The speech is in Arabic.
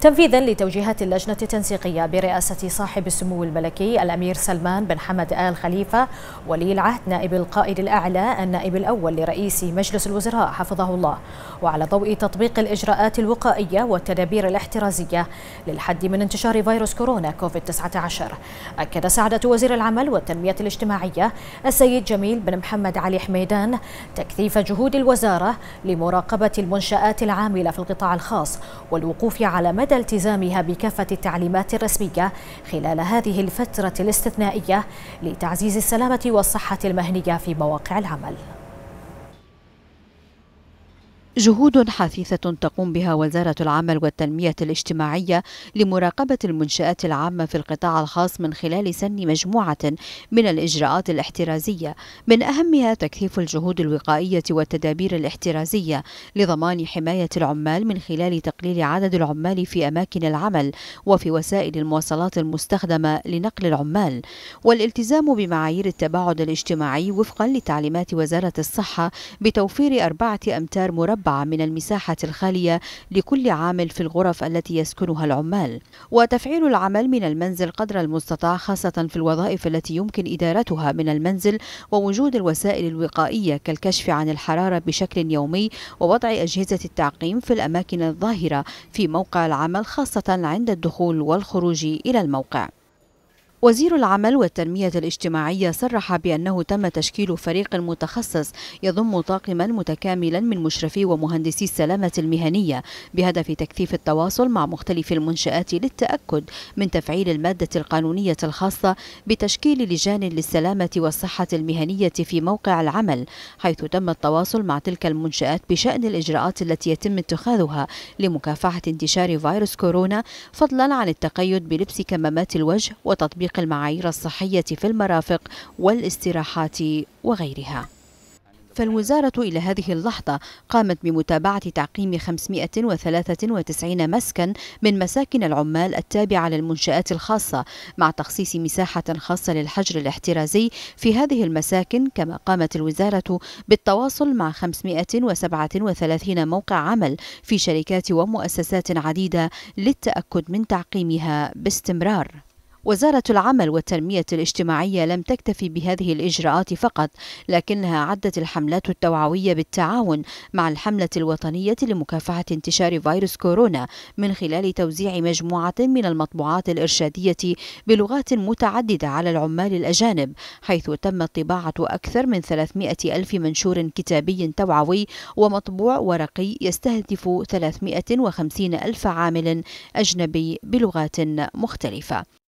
تنفيذا لتوجيهات اللجنة التنسيقية برئاسة صاحب السمو الملكي الأمير سلمان بن حمد آل خليفة ولي العهد نائب القائد الأعلى النائب الأول لرئيس مجلس الوزراء حفظه الله وعلى ضوء تطبيق الإجراءات الوقائية والتدابير الاحترازية للحد من انتشار فيروس كورونا كوفيد 19 أكد سعادة وزير العمل والتنمية الاجتماعية السيد جميل بن محمد علي حميدان تكثيف جهود الوزارة لمراقبة المنشآت العاملة في القطاع الخاص والوقوف على مدى مدى التزامها بكافة التعليمات الرسمية خلال هذه الفترة الاستثنائية لتعزيز السلامة والصحة المهنية في مواقع العمل جهود حثيثة تقوم بها وزارة العمل والتنمية الاجتماعية لمراقبة المنشآت العامة في القطاع الخاص من خلال سن مجموعة من الإجراءات الاحترازية من أهمها تكثيف الجهود الوقائية والتدابير الاحترازية لضمان حماية العمال من خلال تقليل عدد العمال في أماكن العمل وفي وسائل المواصلات المستخدمة لنقل العمال والالتزام بمعايير التباعد الاجتماعي وفقا لتعليمات وزارة الصحة بتوفير أربعة أمتار مربع من المساحة الخالية لكل عامل في الغرف التي يسكنها العمال وتفعيل العمل من المنزل قدر المستطاع خاصة في الوظائف التي يمكن إدارتها من المنزل ووجود الوسائل الوقائية كالكشف عن الحرارة بشكل يومي ووضع أجهزة التعقيم في الأماكن الظاهرة في موقع العمل خاصة عند الدخول والخروج إلى الموقع وزير العمل والتنمية الاجتماعية صرح بأنه تم تشكيل فريق متخصص يضم طاقما متكاملا من مشرفي ومهندسي السلامة المهنية بهدف تكثيف التواصل مع مختلف المنشآت للتأكد من تفعيل المادة القانونية الخاصة بتشكيل لجان للسلامة والصحة المهنية في موقع العمل حيث تم التواصل مع تلك المنشآت بشأن الإجراءات التي يتم اتخاذها لمكافحة انتشار فيروس كورونا فضلا عن التقيد بلبس كمامات الوجه وتطبيق تطبيق المعايير الصحية في المرافق والاستراحات وغيرها فالوزارة إلى هذه اللحظة قامت بمتابعة تعقيم 593 مسكن من مساكن العمال التابعة للمنشآت الخاصة مع تخصيص مساحة خاصة للحجر الاحترازي في هذه المساكن كما قامت الوزارة بالتواصل مع 537 موقع عمل في شركات ومؤسسات عديدة للتأكد من تعقيمها باستمرار وزارة العمل والتنمية الاجتماعية لم تكتفي بهذه الإجراءات فقط لكنها عدت الحملات التوعوية بالتعاون مع الحملة الوطنية لمكافحة انتشار فيروس كورونا من خلال توزيع مجموعة من المطبوعات الإرشادية بلغات متعددة على العمال الأجانب حيث تم طباعة أكثر من 300 ألف منشور كتابي توعوي ومطبوع ورقي يستهدف 350 ألف عامل أجنبي بلغات مختلفة